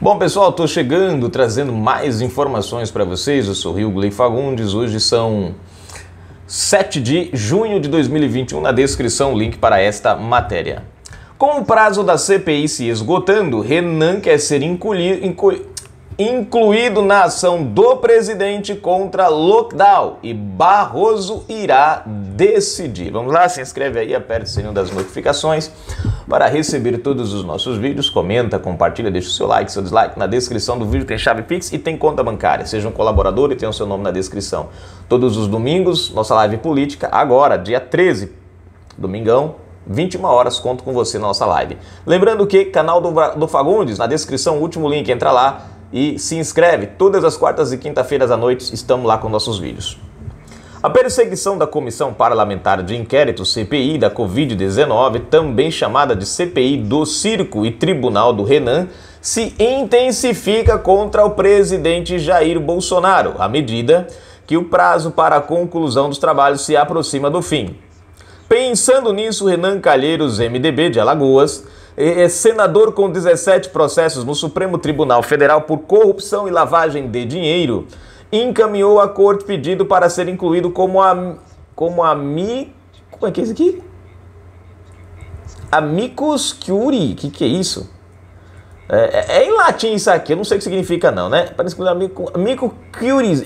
Bom, pessoal, estou chegando trazendo mais informações para vocês. Eu sou Rio Gley Fagundes. Hoje são 7 de junho de 2021. Na descrição, o link para esta matéria. Com o prazo da CPI se esgotando, Renan quer ser encolhido. Encolhi incluído na ação do presidente contra lockdown e Barroso irá decidir. Vamos lá, se inscreve aí, aperta o sininho das notificações para receber todos os nossos vídeos. Comenta, compartilha, deixa o seu like, seu dislike. Na descrição do vídeo tem chave Pix e tem conta bancária. Seja um colaborador e tenha o seu nome na descrição. Todos os domingos, nossa live política, agora, dia 13, domingão, 21 horas, conto com você na nossa live. Lembrando que canal do, do Fagundes, na descrição, último link, entra lá, e se inscreve. Todas as quartas e quinta-feiras à noite estamos lá com nossos vídeos. A perseguição da Comissão Parlamentar de Inquérito CPI da Covid-19, também chamada de CPI do Circo e Tribunal do Renan, se intensifica contra o presidente Jair Bolsonaro, à medida que o prazo para a conclusão dos trabalhos se aproxima do fim. Pensando nisso, Renan Calheiros, MDB de Alagoas, é senador com 17 processos no Supremo Tribunal Federal por corrupção e lavagem de dinheiro, encaminhou à corte pedido para ser incluído como a como a como é que é isso aqui? Amicus curiae, que que é isso? É, é, é, em latim isso aqui, eu não sei o que significa não, né? Parece que é amico, amico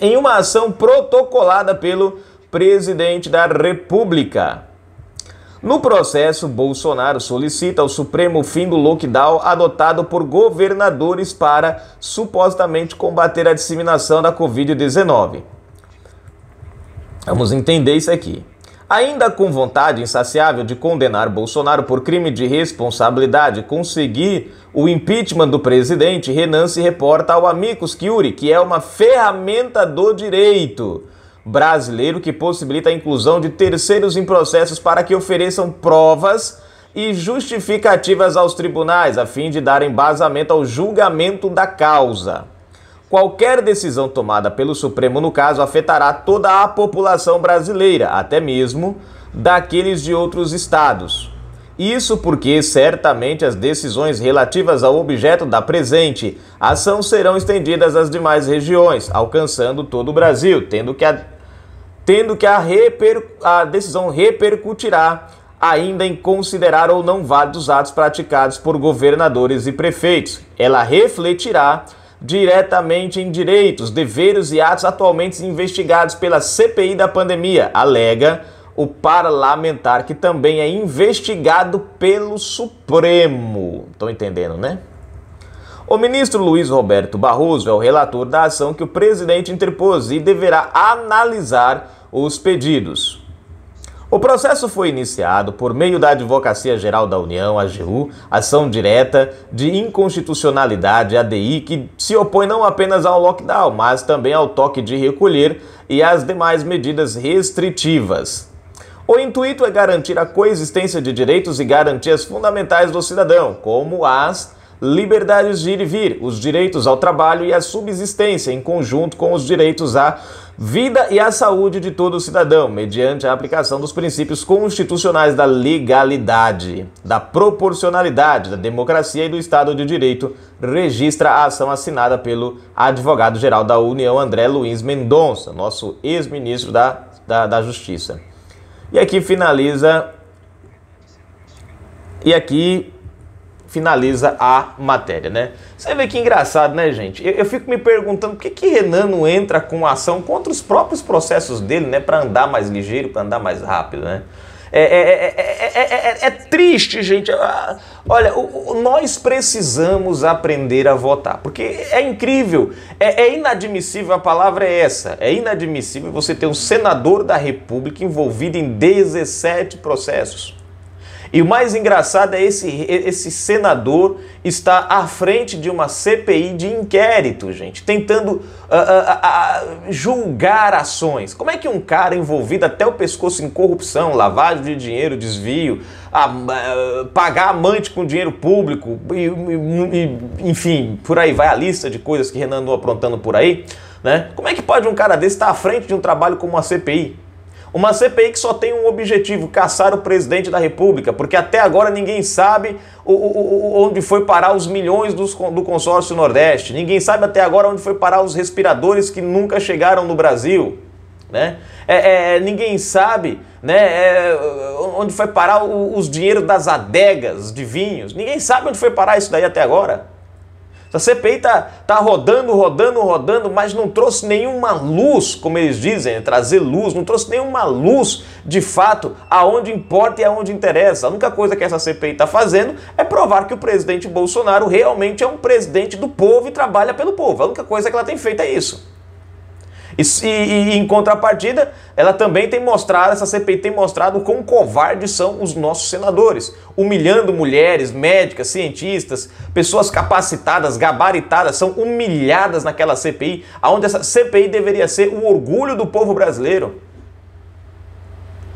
em uma ação protocolada pelo presidente da República. No processo, Bolsonaro solicita ao Supremo fim do lockdown adotado por governadores para supostamente combater a disseminação da Covid-19. Vamos entender isso aqui. Ainda com vontade insaciável de condenar Bolsonaro por crime de responsabilidade, conseguir o impeachment do presidente, Renan se reporta ao Amicus Curie, que é uma ferramenta do direito brasileiro que possibilita a inclusão de terceiros em processos para que ofereçam provas e justificativas aos tribunais, a fim de dar embasamento ao julgamento da causa. Qualquer decisão tomada pelo Supremo no caso afetará toda a população brasileira, até mesmo daqueles de outros estados. Isso porque certamente as decisões relativas ao objeto da presente ação serão estendidas às demais regiões, alcançando todo o Brasil, tendo que tendo que a, reper... a decisão repercutirá ainda em considerar ou não válidos atos praticados por governadores e prefeitos. Ela refletirá diretamente em direitos, deveres e atos atualmente investigados pela CPI da pandemia, alega o parlamentar que também é investigado pelo Supremo. Estão entendendo, né? O ministro Luiz Roberto Barroso é o relator da ação que o presidente interpôs e deverá analisar os pedidos. O processo foi iniciado por meio da Advocacia Geral da União, AGU, ação direta de inconstitucionalidade ADI, que se opõe não apenas ao lockdown, mas também ao toque de recolher e às demais medidas restritivas. O intuito é garantir a coexistência de direitos e garantias fundamentais do cidadão, como as liberdades de ir e vir, os direitos ao trabalho e à subsistência, em conjunto com os direitos à vida e à saúde de todo cidadão, mediante a aplicação dos princípios constitucionais da legalidade, da proporcionalidade, da democracia e do Estado de Direito, registra a ação assinada pelo advogado-geral da União, André Luiz Mendonça, nosso ex-ministro da, da, da Justiça. E aqui finaliza. E aqui finaliza a matéria, né? Você vê que engraçado, né, gente? Eu, eu fico me perguntando por que, que Renan não entra com ação contra os próprios processos dele, né? Para andar mais ligeiro, para andar mais rápido, né? É, é, é, é, triste, gente. Olha, nós precisamos aprender a votar, porque é incrível, é, inadmissível a palavra é essa. É inadmissível você ter um senador da República envolvido em 17 processos. E o mais engraçado é esse, esse senador está à frente de uma CPI de inquérito, gente, tentando uh, uh, uh, julgar ações. Como é que um cara envolvido até o pescoço em corrupção, lavagem de dinheiro, desvio, ah, pagar amante com dinheiro público, e, e, enfim, por aí vai a lista de coisas que Renan andou aprontando por aí, né? Como é que pode um cara desse estar à frente de um trabalho como a CPI? Uma CPI que só tem um objetivo: caçar o presidente da República, porque até agora ninguém sabe o, o, o, onde foi parar os milhões dos, do consórcio Nordeste, ninguém sabe até agora onde foi parar os respiradores que nunca chegaram no Brasil. Né? É, é, é ninguém sabe né, é, onde foi parar o, os dinheiros das adegas de vinhos. Ninguém sabe onde foi parar isso daí até agora. Essa CPI tá, tá rodando, rodando, rodando, mas não trouxe nenhuma luz, como eles dizem, né? trazer luz, não trouxe nenhuma luz de fato aonde importa e aonde interessa. A única coisa que essa CPI está fazendo é provar que o presidente Bolsonaro realmente é um presidente do povo e trabalha pelo povo. A única coisa que ela tem feito é isso. E, e, e, em contrapartida, ela também tem mostrado, essa CPI tem mostrado quão covardes são os nossos senadores, humilhando mulheres, médicas, cientistas, pessoas capacitadas, gabaritadas, são humilhadas naquela CPI, onde essa CPI deveria ser o orgulho do povo brasileiro.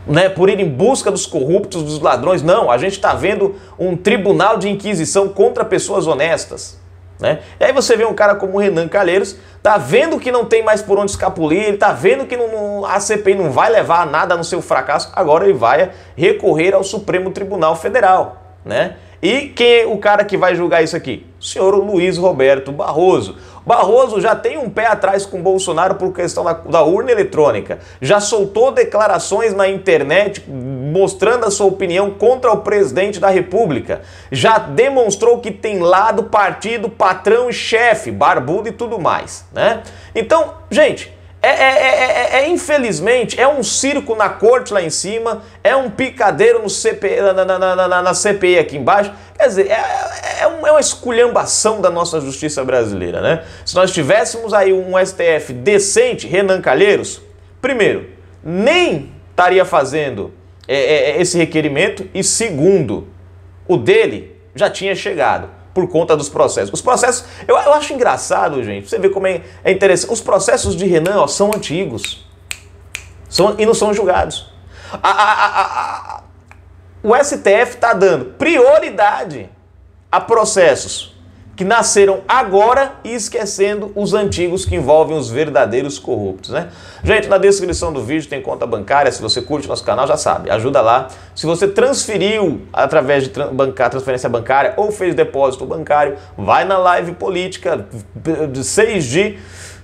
Né, por ir em busca dos corruptos, dos ladrões. Não, a gente está vendo um tribunal de inquisição contra pessoas honestas. Né? E aí você vê um cara como o Renan Calheiros, tá vendo que não tem mais por onde escapulir, ele tá vendo que não, a CPI não vai levar a nada no seu fracasso, agora ele vai recorrer ao Supremo Tribunal Federal. Né? E quem é o cara que vai julgar isso aqui? O senhor Luiz Roberto Barroso. Barroso já tem um pé atrás com Bolsonaro por questão da, da urna eletrônica. Já soltou declarações na internet mostrando a sua opinião contra o presidente da República. Já demonstrou que tem lado, partido, patrão e chefe, barbudo e tudo mais, né? Então, gente, é, é, é, é, infelizmente, é um circo na corte lá em cima, é um picadeiro no CP, na, na, na, na, CPI aqui embaixo. Quer dizer, é, uma esculhambação da nossa justiça brasileira, né? Se nós tivéssemos aí um STF decente, Renan Calheiros, primeiro, nem estaria fazendo é, é, é, esse requerimento e, segundo, o dele já tinha chegado por conta dos processos. Os processos, eu, eu acho engraçado, gente, você vê como é, é interessante. Os processos de Renan ó, são antigos são, e não são julgados. A, a, a, o STF está dando prioridade a processos que nasceram agora e esquecendo os antigos que envolvem os verdadeiros corruptos, né? Gente, na descrição do vídeo tem conta bancária, se você curte nosso canal já sabe, ajuda lá. Se você transferiu através de transferência bancária ou fez depósito bancário, vai na live política 6 de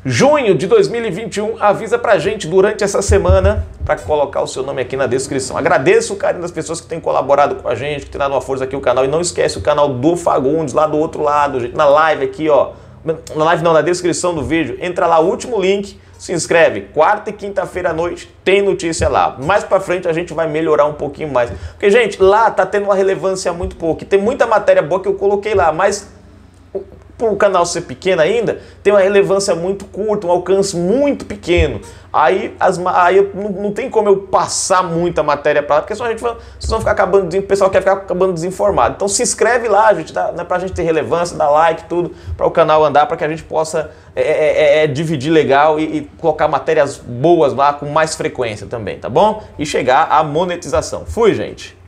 Junho de 2021, avisa pra gente durante essa semana para colocar o seu nome aqui na descrição. Agradeço o carinho das pessoas que têm colaborado com a gente, que têm dado uma força aqui no canal. E não esquece o canal do Fagundes, lá do outro lado, gente, na live aqui, ó. Na live não, na descrição do vídeo. Entra lá, último link, se inscreve. Quarta e quinta-feira à noite tem notícia lá. Mais para frente a gente vai melhorar um pouquinho mais. Porque, gente, lá tá tendo uma relevância muito pouca. E tem muita matéria boa que eu coloquei lá, mas por o canal ser pequeno ainda, tem uma relevância muito curta, um alcance muito pequeno. Aí, as, aí não, não, tem como eu passar muita matéria para lá, porque senão a gente vai, vocês vão ficar acabando, o pessoal quer ficar acabando desinformado. Então se inscreve lá, gente, dá, né, pra gente ter relevância, dar like, tudo, para o canal andar, para que a gente possa é é, é, é, é, dividir legal e, e colocar matérias boas lá com mais frequência também, tá bom? E chegar à monetização. Fui, gente!